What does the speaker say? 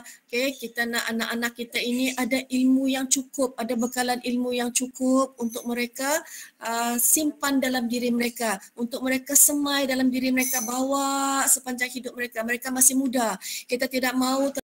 okay, kita nak anak-anak kita ini ada ilmu yang cukup, ada bekalan ilmu yang cukup untuk mereka uh, simpan dalam diri mereka, untuk mereka semai dalam diri mereka, bawa sepanjang hidup mereka. Mereka masih muda. Kita tidak mahu